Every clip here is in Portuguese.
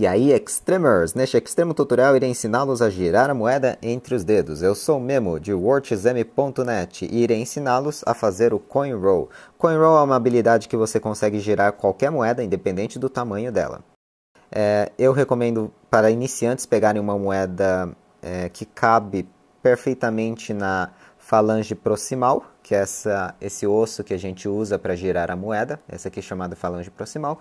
E aí, Extremers! Neste extremo tutorial, irei ensiná-los a girar a moeda entre os dedos. Eu sou o Memo, de WordXM.net, e irei ensiná-los a fazer o Coin Roll. Coin Roll é uma habilidade que você consegue girar qualquer moeda, independente do tamanho dela. É, eu recomendo para iniciantes pegarem uma moeda é, que cabe perfeitamente na falange proximal, que é essa, esse osso que a gente usa para girar a moeda, essa aqui é chamada falange proximal.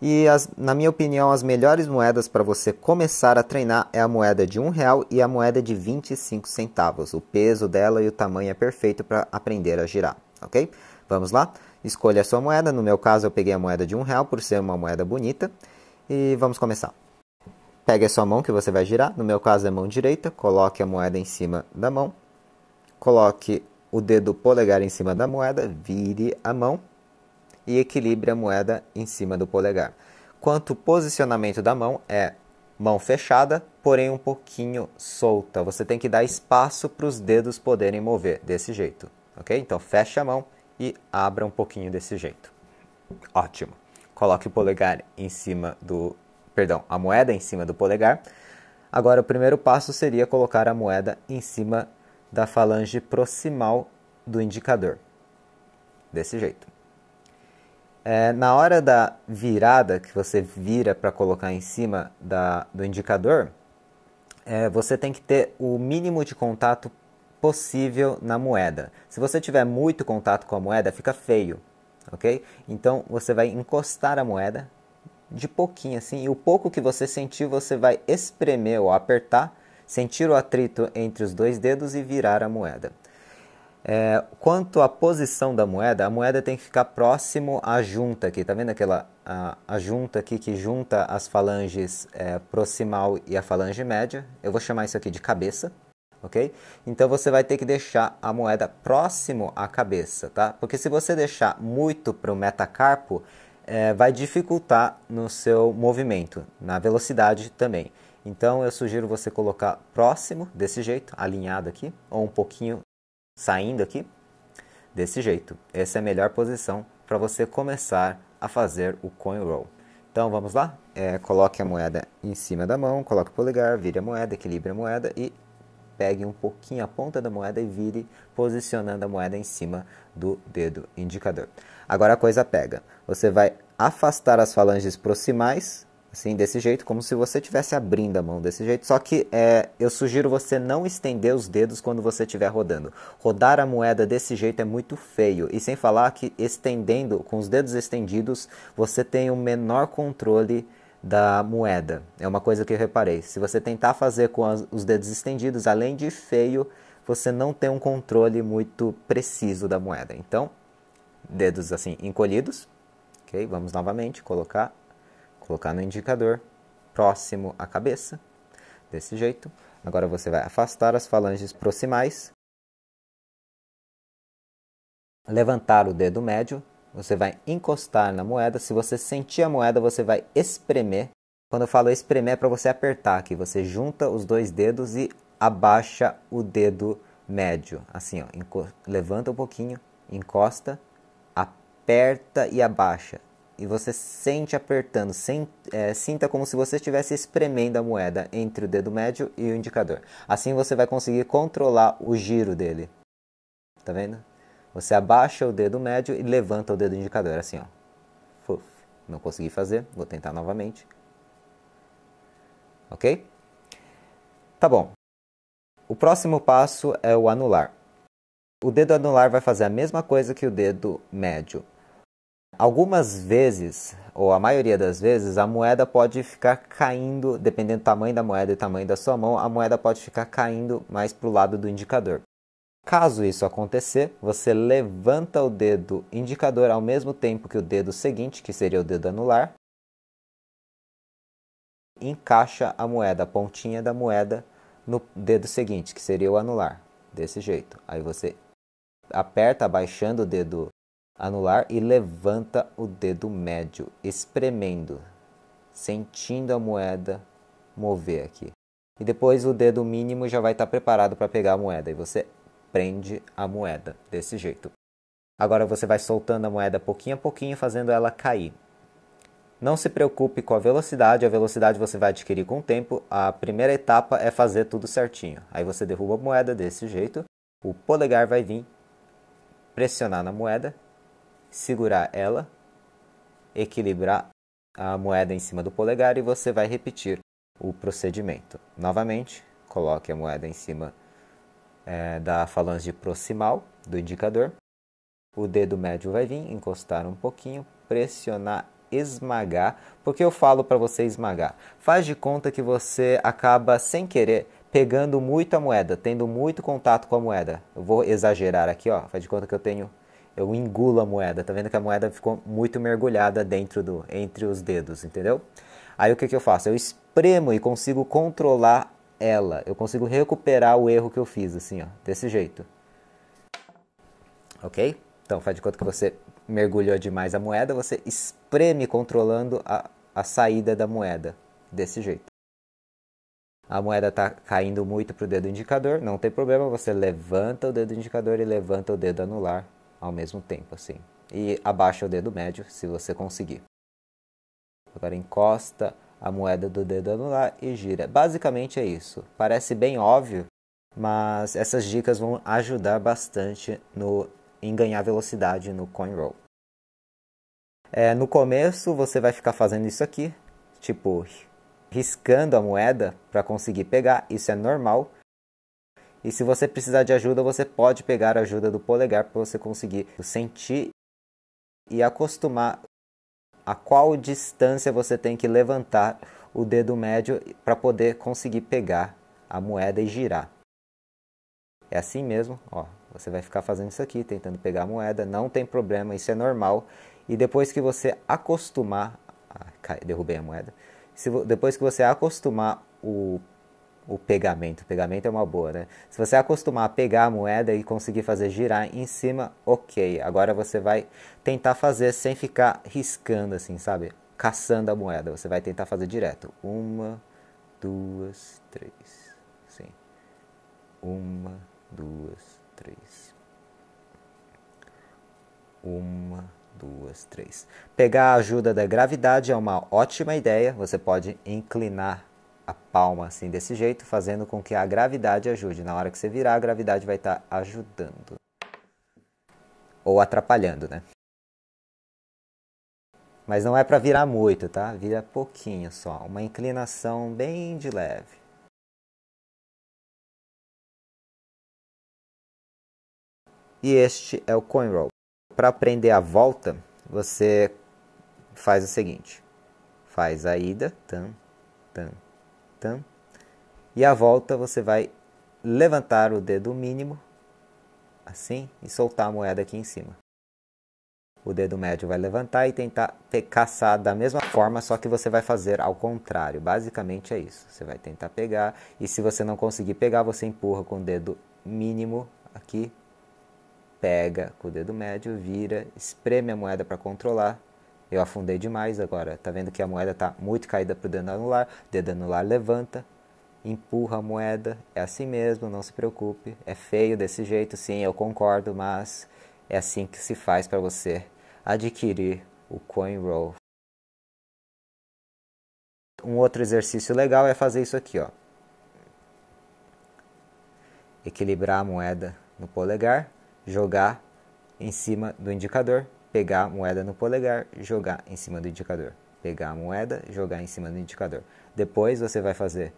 E as, na minha opinião, as melhores moedas para você começar a treinar é a moeda de um real e a moeda de 25 centavos. O peso dela e o tamanho é perfeito para aprender a girar, ok? Vamos lá? Escolha a sua moeda, no meu caso eu peguei a moeda de um real por ser uma moeda bonita. E vamos começar. Pegue a sua mão que você vai girar, no meu caso é a mão direita, coloque a moeda em cima da mão Coloque o dedo polegar em cima da moeda, vire a mão e equilibre a moeda em cima do polegar. Quanto posicionamento da mão é mão fechada, porém um pouquinho solta. Você tem que dar espaço para os dedos poderem mover desse jeito, ok? Então feche a mão e abra um pouquinho desse jeito. Ótimo. Coloque o polegar em cima do, perdão, a moeda em cima do polegar. Agora o primeiro passo seria colocar a moeda em cima da falange proximal do indicador. Desse jeito. É, na hora da virada, que você vira para colocar em cima da, do indicador, é, você tem que ter o mínimo de contato possível na moeda. Se você tiver muito contato com a moeda, fica feio, ok? Então você vai encostar a moeda de pouquinho assim, e o pouco que você sentir, você vai espremer ou apertar sentir o atrito entre os dois dedos e virar a moeda. É, quanto à posição da moeda, a moeda tem que ficar próximo à junta aqui, tá vendo aquela a, a junta aqui que junta as falanges é, proximal e a falange média? Eu vou chamar isso aqui de cabeça, ok? Então você vai ter que deixar a moeda próximo à cabeça, tá? Porque se você deixar muito para o metacarpo, é, vai dificultar no seu movimento, na velocidade também. Então eu sugiro você colocar próximo desse jeito, alinhado aqui, ou um pouquinho saindo aqui, desse jeito. Essa é a melhor posição para você começar a fazer o coin roll. Então vamos lá? É, coloque a moeda em cima da mão, coloque o polegar, vire a moeda, equilibre a moeda e pegue um pouquinho a ponta da moeda e vire posicionando a moeda em cima do dedo indicador. Agora a coisa pega. Você vai afastar as falanges proximais assim, desse jeito, como se você estivesse abrindo a mão desse jeito. Só que é, eu sugiro você não estender os dedos quando você estiver rodando. Rodar a moeda desse jeito é muito feio. E sem falar que estendendo, com os dedos estendidos, você tem o um menor controle da moeda. É uma coisa que eu reparei. Se você tentar fazer com as, os dedos estendidos, além de feio, você não tem um controle muito preciso da moeda. Então, dedos assim encolhidos. Ok, vamos novamente colocar colocar no indicador próximo à cabeça, desse jeito. Agora você vai afastar as falanges proximais, levantar o dedo médio, você vai encostar na moeda. Se você sentir a moeda, você vai espremer. Quando eu falo espremer, é para você apertar aqui. Você junta os dois dedos e abaixa o dedo médio. Assim, ó, levanta um pouquinho, encosta, aperta e abaixa e você sente apertando, sem, é, sinta como se você estivesse espremendo a moeda entre o dedo médio e o indicador. Assim você vai conseguir controlar o giro dele. Tá vendo? Você abaixa o dedo médio e levanta o dedo indicador, assim ó. Não consegui fazer, vou tentar novamente. Ok? Tá bom. O próximo passo é o anular. O dedo anular vai fazer a mesma coisa que o dedo médio. Algumas vezes, ou a maioria das vezes, a moeda pode ficar caindo, dependendo do tamanho da moeda e tamanho da sua mão, a moeda pode ficar caindo mais para o lado do indicador. Caso isso acontecer, você levanta o dedo indicador ao mesmo tempo que o dedo seguinte, que seria o dedo anular, encaixa a moeda, a pontinha da moeda no dedo seguinte, que seria o anular, desse jeito. Aí você aperta abaixando o dedo anular e levanta o dedo médio, espremendo, sentindo a moeda mover aqui. E depois o dedo mínimo já vai estar preparado para pegar a moeda e você prende a moeda desse jeito. Agora você vai soltando a moeda pouquinho a pouquinho, fazendo ela cair. Não se preocupe com a velocidade, a velocidade você vai adquirir com o tempo. A primeira etapa é fazer tudo certinho. Aí você derruba a moeda desse jeito, o polegar vai vir pressionar na moeda segurar ela, equilibrar a moeda em cima do polegar e você vai repetir o procedimento. Novamente, coloque a moeda em cima é, da falange proximal do indicador. O dedo médio vai vir, encostar um pouquinho, pressionar, esmagar. Porque eu falo para você esmagar? Faz de conta que você acaba sem querer pegando muito a moeda, tendo muito contato com a moeda. Eu vou exagerar aqui, ó. Faz de conta que eu tenho eu engulo a moeda. Tá vendo que a moeda ficou muito mergulhada dentro do entre os dedos, entendeu? Aí o que, que eu faço? Eu espremo e consigo controlar ela. Eu consigo recuperar o erro que eu fiz, assim, ó, desse jeito. Ok? Então faz de conta que você mergulhou demais a moeda, você espreme controlando a, a saída da moeda, desse jeito. A moeda está caindo muito para o dedo indicador, não tem problema, você levanta o dedo indicador e levanta o dedo anular ao mesmo tempo, assim. E abaixa o dedo médio, se você conseguir. Agora encosta a moeda do dedo anular e gira. Basicamente é isso. Parece bem óbvio, mas essas dicas vão ajudar bastante no, em ganhar velocidade no coin roll. É, no começo você vai ficar fazendo isso aqui, tipo riscando a moeda para conseguir pegar, isso é normal. E se você precisar de ajuda, você pode pegar a ajuda do polegar para você conseguir sentir e acostumar a qual distância você tem que levantar o dedo médio para poder conseguir pegar a moeda e girar. É assim mesmo, ó. Você vai ficar fazendo isso aqui, tentando pegar a moeda, não tem problema, isso é normal. E depois que você acostumar, ah, derrubei a moeda. Se, depois que você acostumar o o pegamento. O pegamento é uma boa, né? Se você acostumar a pegar a moeda e conseguir fazer girar em cima, ok. Agora você vai tentar fazer sem ficar riscando assim, sabe? Caçando a moeda. Você vai tentar fazer direto. Uma, duas, três. Sim. Uma, duas, três. Uma, duas, três. Pegar a ajuda da gravidade é uma ótima ideia. Você pode inclinar a palma assim desse jeito, fazendo com que a gravidade ajude. Na hora que você virar, a gravidade vai estar tá ajudando ou atrapalhando, né? Mas não é para virar muito, tá? Vira pouquinho só, uma inclinação bem de leve. E este é o coin roll. Para aprender a volta, você faz o seguinte: faz a ida, tan, tan. E à volta você vai levantar o dedo mínimo, assim, e soltar a moeda aqui em cima. O dedo médio vai levantar e tentar caçar da mesma forma, só que você vai fazer ao contrário. Basicamente é isso. Você vai tentar pegar e se você não conseguir pegar, você empurra com o dedo mínimo aqui, pega com o dedo médio, vira, espreme a moeda para controlar eu afundei demais agora. Tá vendo que a moeda tá muito caída pro dedo anular. Dedo anular levanta, empurra a moeda. É assim mesmo, não se preocupe. É feio desse jeito, sim, eu concordo, mas é assim que se faz para você adquirir o coin roll. Um outro exercício legal é fazer isso aqui, ó. Equilibrar a moeda no polegar, jogar em cima do indicador pegar a moeda no polegar, jogar em cima do indicador. Pegar a moeda, jogar em cima do indicador. Depois você vai fazer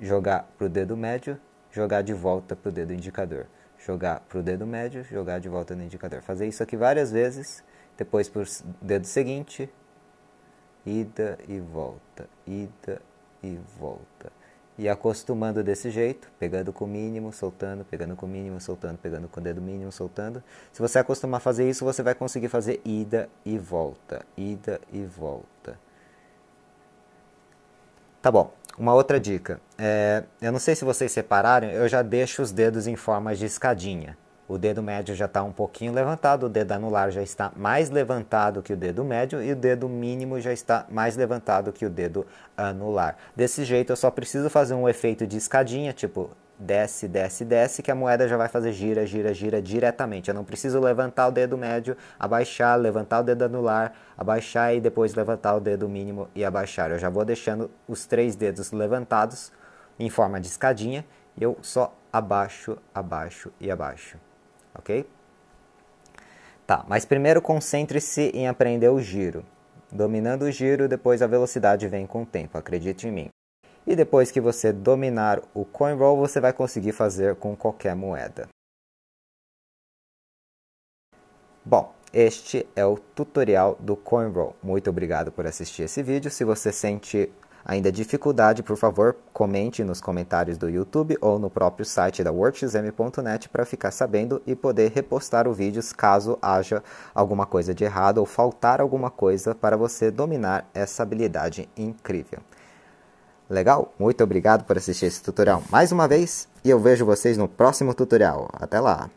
jogar para o dedo médio, jogar de volta para o dedo indicador. Jogar para o dedo médio, jogar de volta no indicador. Fazer isso aqui várias vezes, depois para o dedo seguinte, ida e volta, ida e volta e acostumando desse jeito, pegando com o mínimo, soltando, pegando com o mínimo, soltando, pegando com o dedo mínimo, soltando. Se você acostumar a fazer isso, você vai conseguir fazer ida e volta, ida e volta. Tá bom. Uma outra dica. É, eu não sei se vocês separaram, eu já deixo os dedos em forma de escadinha o dedo médio já está um pouquinho levantado, o dedo anular já está mais levantado que o dedo médio e o dedo mínimo já está mais levantado que o dedo anular. Desse jeito eu só preciso fazer um efeito de escadinha, tipo desce, desce, desce, que a moeda já vai fazer gira, gira, gira diretamente. Eu não preciso levantar o dedo médio, abaixar, levantar o dedo anular, abaixar e depois levantar o dedo mínimo e abaixar. Eu já vou deixando os três dedos levantados em forma de escadinha e eu só abaixo, abaixo e abaixo ok? Tá, mas primeiro concentre-se em aprender o giro. Dominando o giro, depois a velocidade vem com o tempo, acredite em mim. E depois que você dominar o coin roll, você vai conseguir fazer com qualquer moeda. Bom, este é o tutorial do coin roll. Muito obrigado por assistir esse vídeo. Se você sente ainda dificuldade, por favor, comente nos comentários do YouTube ou no próprio site da WorkXM.net para ficar sabendo e poder repostar o vídeos caso haja alguma coisa de errado ou faltar alguma coisa para você dominar essa habilidade incrível. Legal? Muito obrigado por assistir esse tutorial mais uma vez e eu vejo vocês no próximo tutorial. Até lá!